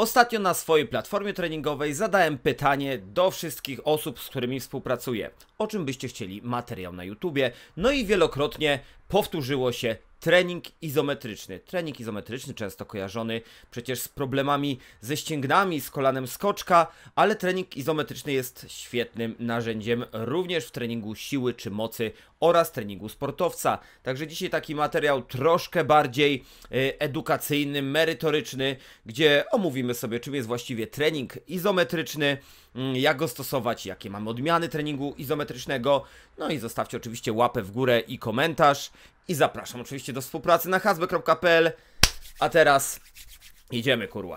Ostatnio na swojej platformie treningowej zadałem pytanie do wszystkich osób, z którymi współpracuję, o czym byście chcieli materiał na YouTubie, no i wielokrotnie powtórzyło się trening izometryczny. Trening izometryczny często kojarzony przecież z problemami ze ścięgnami, z kolanem skoczka, ale trening izometryczny jest świetnym narzędziem również w treningu siły czy mocy oraz treningu sportowca. Także dzisiaj taki materiał troszkę bardziej y, edukacyjny, merytoryczny, gdzie omówimy sobie czym jest właściwie trening izometryczny, mm, jak go stosować, jakie mamy odmiany treningu izometrycznego. No i zostawcie oczywiście łapę w górę i komentarz i zapraszam oczywiście do współpracy na hasbe.pl. A teraz idziemy, kurwa.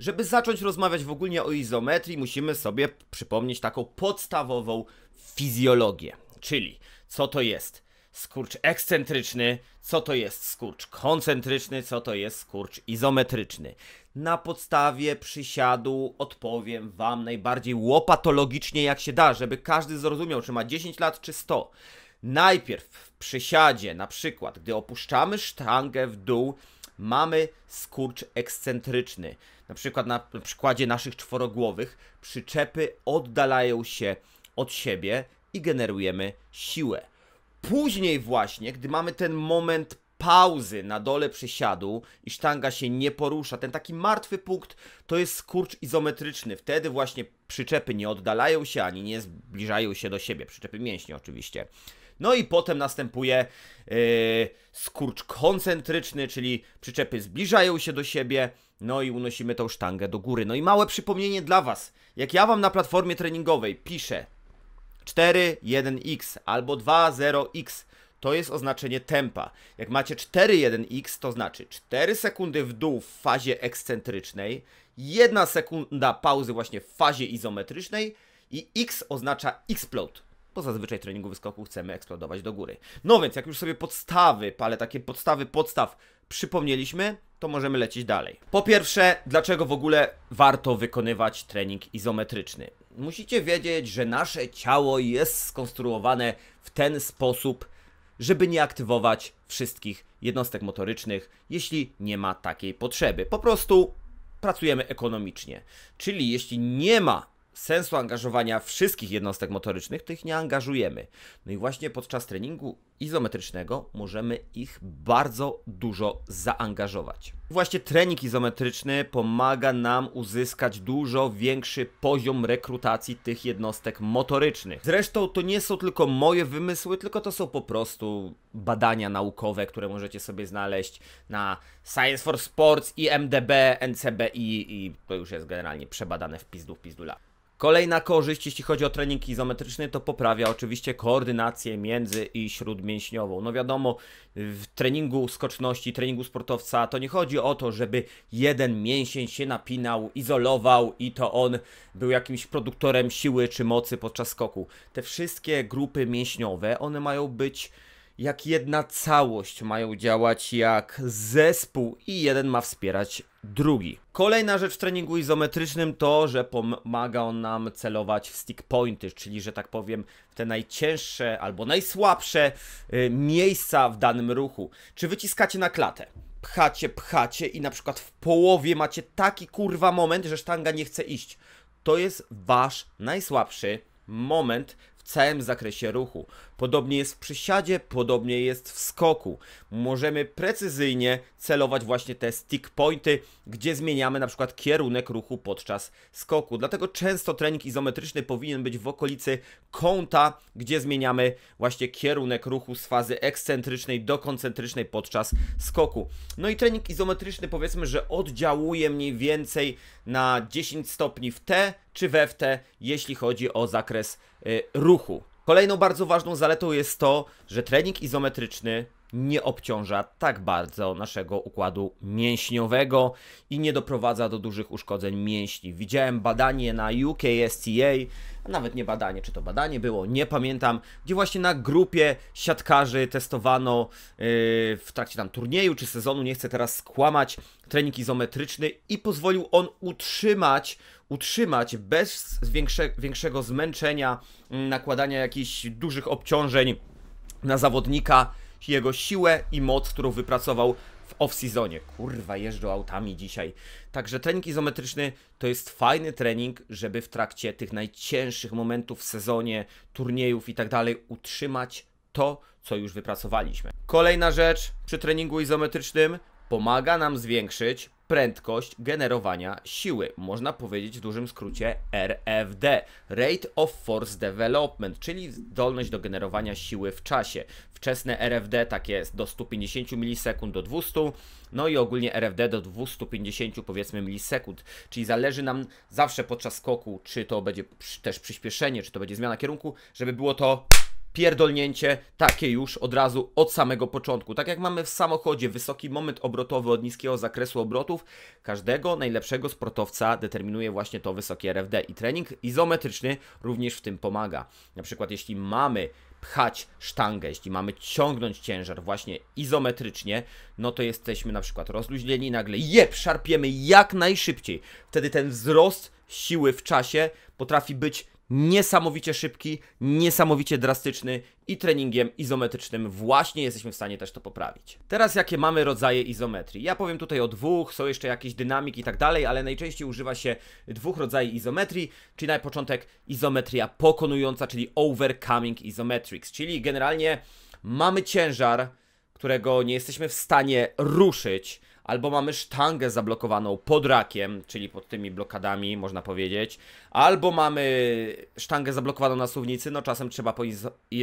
Żeby zacząć rozmawiać w ogóle o izometrii, musimy sobie przypomnieć taką podstawową fizjologię. Czyli co to jest skurcz ekscentryczny, co to jest skurcz koncentryczny, co to jest skurcz izometryczny. Na podstawie przysiadu odpowiem Wam najbardziej łopatologicznie jak się da, żeby każdy zrozumiał, czy ma 10 lat, czy 100. Najpierw w przysiadzie, na przykład, gdy opuszczamy sztangę w dół, mamy skurcz ekscentryczny. Na przykład na przykładzie naszych czworogłowych przyczepy oddalają się od siebie i generujemy siłę. Później właśnie, gdy mamy ten moment pauzy na dole przysiadu i sztanga się nie porusza, ten taki martwy punkt to jest skurcz izometryczny. Wtedy właśnie przyczepy nie oddalają się ani nie zbliżają się do siebie, przyczepy mięśni oczywiście. No i potem następuje yy, skurcz koncentryczny, czyli przyczepy zbliżają się do siebie, no i unosimy tą sztangę do góry. No i małe przypomnienie dla Was. Jak ja Wam na platformie treningowej piszę 4.1x albo 2.0x. To jest oznaczenie tempa. Jak macie 4.1x, to znaczy 4 sekundy w dół w fazie ekscentrycznej, 1 sekunda pauzy właśnie w fazie izometrycznej i x oznacza explode bo zazwyczaj treningu wyskoku chcemy eksplodować do góry. No więc, jak już sobie podstawy, ale takie podstawy podstaw przypomnieliśmy, to możemy lecieć dalej. Po pierwsze, dlaczego w ogóle warto wykonywać trening izometryczny? musicie wiedzieć, że nasze ciało jest skonstruowane w ten sposób, żeby nie aktywować wszystkich jednostek motorycznych, jeśli nie ma takiej potrzeby. Po prostu pracujemy ekonomicznie. Czyli jeśli nie ma sensu angażowania wszystkich jednostek motorycznych, tych nie angażujemy. No i właśnie podczas treningu izometrycznego możemy ich bardzo dużo zaangażować. Właśnie trening izometryczny pomaga nam uzyskać dużo większy poziom rekrutacji tych jednostek motorycznych. Zresztą to nie są tylko moje wymysły, tylko to są po prostu badania naukowe, które możecie sobie znaleźć na Science for Sports, IMDB, NCBI i to już jest generalnie przebadane w pizdu w pizdula. Kolejna korzyść, jeśli chodzi o trening izometryczny, to poprawia oczywiście koordynację między i śródmięśniową. No wiadomo, w treningu skoczności, treningu sportowca, to nie chodzi o to, żeby jeden mięsień się napinał, izolował i to on był jakimś produktorem siły czy mocy podczas skoku. Te wszystkie grupy mięśniowe, one mają być jak jedna całość, mają działać jak zespół i jeden ma wspierać drugi. Kolejna rzecz w treningu izometrycznym to, że pomaga on nam celować w stick pointy, czyli że tak powiem w te najcięższe albo najsłabsze y, miejsca w danym ruchu. Czy wyciskacie na klatę? Pchacie, pchacie i na przykład w połowie macie taki kurwa moment, że sztanga nie chce iść. To jest wasz najsłabszy moment w całym zakresie ruchu. Podobnie jest w przysiadzie, podobnie jest w skoku. Możemy precyzyjnie celować właśnie te stick pointy, gdzie zmieniamy na przykład kierunek ruchu podczas skoku. Dlatego często trening izometryczny powinien być w okolicy kąta, gdzie zmieniamy właśnie kierunek ruchu z fazy ekscentrycznej do koncentrycznej podczas skoku. No i trening izometryczny powiedzmy, że oddziałuje mniej więcej na 10 stopni w T czy we w T, jeśli chodzi o zakres y, ruchu. Kolejną bardzo ważną zaletą jest to, że trening izometryczny nie obciąża tak bardzo naszego układu mięśniowego i nie doprowadza do dużych uszkodzeń mięśni. Widziałem badanie na UKSTA, nawet nie badanie, czy to badanie było, nie pamiętam, gdzie właśnie na grupie siatkarzy testowano yy, w trakcie tam turnieju czy sezonu, nie chcę teraz skłamać, trening izometryczny i pozwolił on utrzymać utrzymać bez większe, większego zmęczenia, nakładania jakichś dużych obciążeń na zawodnika jego siłę i moc, którą wypracował w off-seasonie. Kurwa, jeżdżą autami dzisiaj. Także trening izometryczny to jest fajny trening, żeby w trakcie tych najcięższych momentów w sezonie, turniejów i tak dalej utrzymać to, co już wypracowaliśmy. Kolejna rzecz przy treningu izometrycznym pomaga nam zwiększyć prędkość generowania siły. Można powiedzieć w dużym skrócie RFD, Rate of Force Development, czyli zdolność do generowania siły w czasie. Wczesne RFD takie jest do 150 milisekund do 200, no i ogólnie RFD do 250 powiedzmy milisekund, czyli zależy nam zawsze podczas skoku, czy to będzie też przyspieszenie, czy to będzie zmiana kierunku, żeby było to pierdolnięcie takie już od razu od samego początku. Tak jak mamy w samochodzie wysoki moment obrotowy od niskiego zakresu obrotów, każdego najlepszego sportowca determinuje właśnie to wysokie RFD i trening izometryczny również w tym pomaga. Na przykład jeśli mamy pchać sztangę, jeśli mamy ciągnąć ciężar właśnie izometrycznie, no to jesteśmy na przykład rozluźnieni i nagle je szarpiemy jak najszybciej. Wtedy ten wzrost siły w czasie potrafi być niesamowicie szybki, niesamowicie drastyczny i treningiem izometrycznym właśnie jesteśmy w stanie też to poprawić. Teraz jakie mamy rodzaje izometrii? Ja powiem tutaj o dwóch, są jeszcze jakieś dynamiki i tak dalej, ale najczęściej używa się dwóch rodzajów izometrii, czyli na początek izometria pokonująca, czyli overcoming isometrics, czyli generalnie mamy ciężar, którego nie jesteśmy w stanie ruszyć, albo mamy sztangę zablokowaną pod rakiem, czyli pod tymi blokadami, można powiedzieć, albo mamy sztangę zablokowaną na suwnicy, no czasem trzeba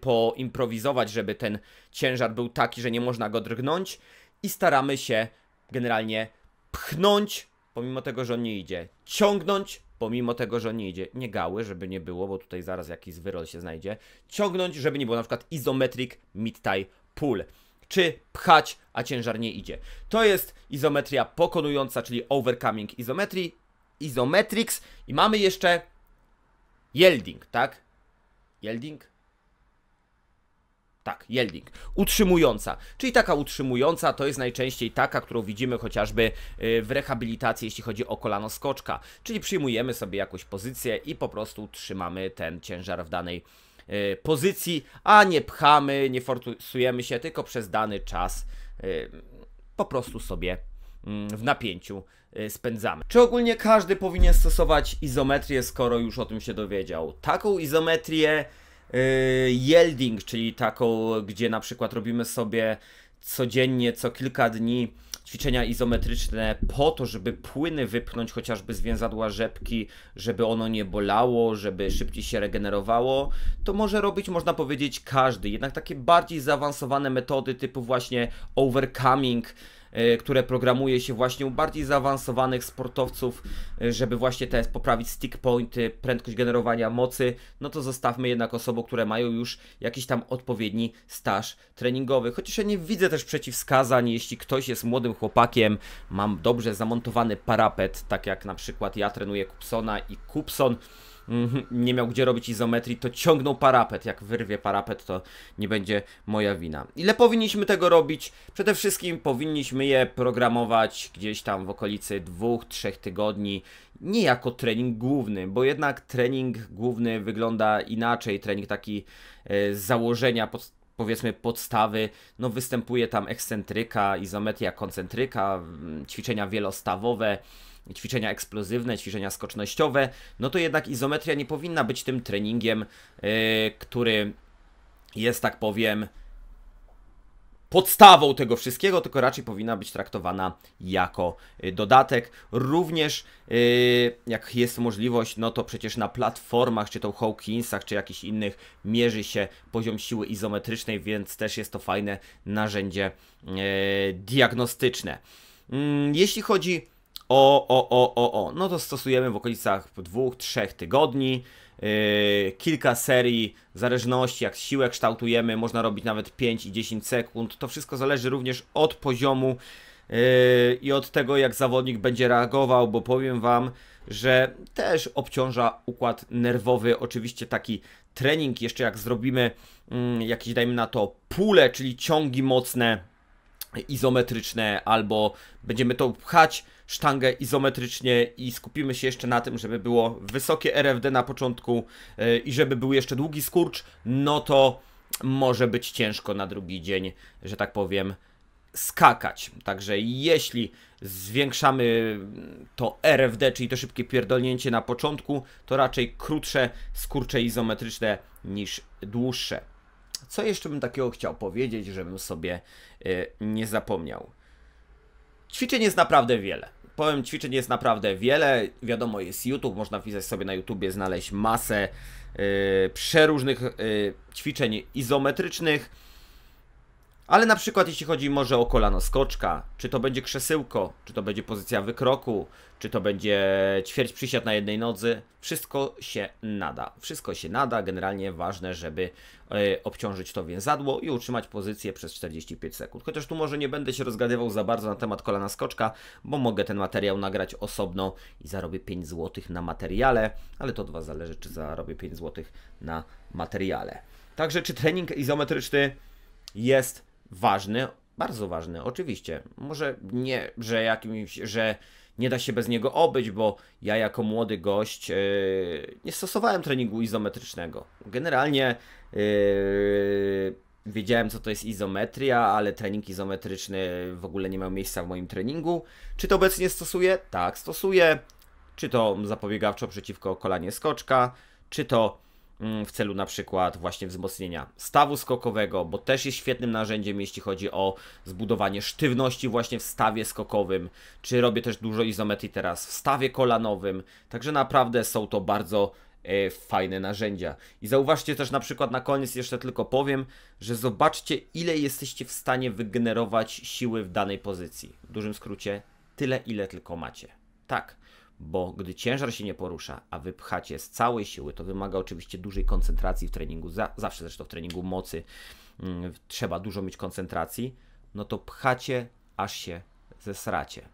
poimprowizować, żeby ten ciężar był taki, że nie można go drgnąć i staramy się generalnie pchnąć, pomimo tego, że on nie idzie, ciągnąć, pomimo tego, że on nie idzie, nie gały, żeby nie było, bo tutaj zaraz jakiś wyrol się znajdzie, ciągnąć, żeby nie było na przykład izometric mid-tie pull czy pchać, a ciężar nie idzie. To jest izometria pokonująca, czyli overcoming izometrii, izometrics i mamy jeszcze yielding, tak? Yielding? Tak, yielding. Utrzymująca. Czyli taka utrzymująca to jest najczęściej taka, którą widzimy chociażby y, w rehabilitacji, jeśli chodzi o kolano skoczka. Czyli przyjmujemy sobie jakąś pozycję i po prostu trzymamy ten ciężar w danej E, pozycji, a nie pchamy, nie forsujemy się, tylko przez dany czas e, po prostu sobie mm, w napięciu e, spędzamy. Czy ogólnie każdy powinien stosować izometrię, skoro już o tym się dowiedział? Taką izometrię yielding, czyli taką, gdzie na przykład robimy sobie codziennie, co kilka dni ćwiczenia izometryczne po to, żeby płyny wypchnąć chociażby z więzadła rzepki, żeby ono nie bolało, żeby szybciej się regenerowało, to może robić, można powiedzieć, każdy. Jednak takie bardziej zaawansowane metody typu właśnie overcoming, E, które programuje się właśnie u bardziej zaawansowanych sportowców, e, żeby właśnie te poprawić stick pointy, prędkość generowania mocy, no to zostawmy jednak osobom, które mają już jakiś tam odpowiedni staż treningowy. Chociaż ja nie widzę też przeciwwskazań, jeśli ktoś jest młodym chłopakiem, mam dobrze zamontowany parapet, tak jak na przykład ja trenuję Kupsona i Kupson Mhm. nie miał gdzie robić izometrii, to ciągnął parapet. Jak wyrwie parapet, to nie będzie moja wina. Ile powinniśmy tego robić? Przede wszystkim powinniśmy je programować gdzieś tam w okolicy dwóch, trzech tygodni, nie jako trening główny, bo jednak trening główny wygląda inaczej. Trening taki e, z założenia pod, powiedzmy podstawy, no występuje tam ekscentryka, izometria koncentryka, mm, ćwiczenia wielostawowe, ćwiczenia eksplozywne, ćwiczenia skocznościowe, no to jednak izometria nie powinna być tym treningiem, e, który jest, tak powiem, podstawą tego wszystkiego, tylko raczej powinna być traktowana jako e, dodatek. Również e, jak jest możliwość, no to przecież na platformach, czy to Hawkinsach, czy jakichś innych mierzy się poziom siły izometrycznej, więc też jest to fajne narzędzie diagnostyczne. Mm, jeśli chodzi o, o, o, o, o. No to stosujemy w okolicach dwóch, trzech tygodni. Yy, kilka serii, w zależności jak siłę kształtujemy, można robić nawet 5 i 10 sekund. To wszystko zależy również od poziomu yy, i od tego, jak zawodnik będzie reagował, bo powiem Wam, że też obciąża układ nerwowy. Oczywiście taki trening, jeszcze jak zrobimy yy, mm, jakieś, dajmy na to, pule, czyli ciągi mocne izometryczne, albo będziemy to pchać sztangę izometrycznie i skupimy się jeszcze na tym, żeby było wysokie RFD na początku e, i żeby był jeszcze długi skurcz, no to może być ciężko na drugi dzień, że tak powiem, skakać. Także jeśli zwiększamy to RFD, czyli to szybkie pierdolnięcie na początku, to raczej krótsze skurcze izometryczne niż dłuższe. Co jeszcze bym takiego chciał powiedzieć, żebym sobie e, nie zapomniał? Ćwiczeń jest naprawdę wiele. Powiem, ćwiczeń jest naprawdę wiele. Wiadomo, jest YouTube, można wpisać sobie na YouTubie, znaleźć masę yy, przeróżnych yy, ćwiczeń izometrycznych ale na przykład jeśli chodzi może o kolano skoczka, czy to będzie krzesełko, czy to będzie pozycja wykroku, czy to będzie ćwierć przysiad na jednej nodze, wszystko się nada. Wszystko się nada, generalnie ważne, żeby y, obciążyć to więzadło i utrzymać pozycję przez 45 sekund. Chociaż tu może nie będę się rozgadywał za bardzo na temat kolana skoczka, bo mogę ten materiał nagrać osobno i zarobię 5 zł na materiale, ale to od Was zależy, czy zarobię 5 zł na materiale. Także czy trening izometryczny jest ważny, bardzo ważny, oczywiście. Może nie, że jakimś, że nie da się bez niego obyć, bo ja jako młody gość yy, nie stosowałem treningu izometrycznego. Generalnie yy, wiedziałem, co to jest izometria, ale trening izometryczny w ogóle nie miał miejsca w moim treningu. Czy to obecnie stosuję? Tak, stosuję. Czy to zapobiegawczo przeciwko kolanie skoczka, czy to Mm, w celu na przykład właśnie wzmocnienia stawu skokowego, bo też jest świetnym narzędziem, jeśli chodzi o zbudowanie sztywności właśnie w stawie skokowym, czy robię też dużo izometrii teraz w stawie kolanowym, także naprawdę są to bardzo e, fajne narzędzia. I zauważcie też na przykład na koniec jeszcze tylko powiem, że zobaczcie ile jesteście w stanie wygenerować siły w danej pozycji. W dużym skrócie tyle ile tylko macie. Tak bo gdy ciężar się nie porusza, a wypchacie z całej siły, to wymaga oczywiście dużej koncentracji w treningu, zawsze zresztą w treningu mocy mm, trzeba dużo mieć koncentracji, no to pchacie, aż się zesracie.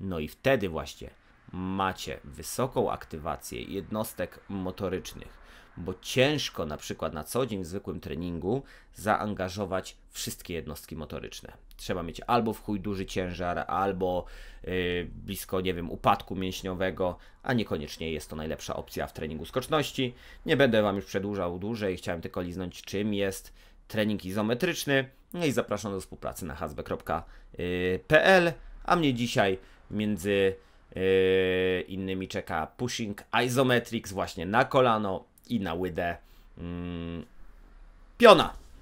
No i wtedy właśnie macie wysoką aktywację jednostek motorycznych, bo ciężko na przykład na co dzień w zwykłym treningu zaangażować wszystkie jednostki motoryczne. Trzeba mieć albo w chuj duży ciężar, albo yy, blisko, nie wiem, upadku mięśniowego, a niekoniecznie jest to najlepsza opcja w treningu skoczności. Nie będę Wam już przedłużał dłużej, chciałem tylko liznąć czym jest trening izometryczny. No i zapraszam do współpracy na hazbe.pl, y, a mnie dzisiaj między y, innymi czeka pushing isometrics właśnie na kolano, i na łydę mm, piona.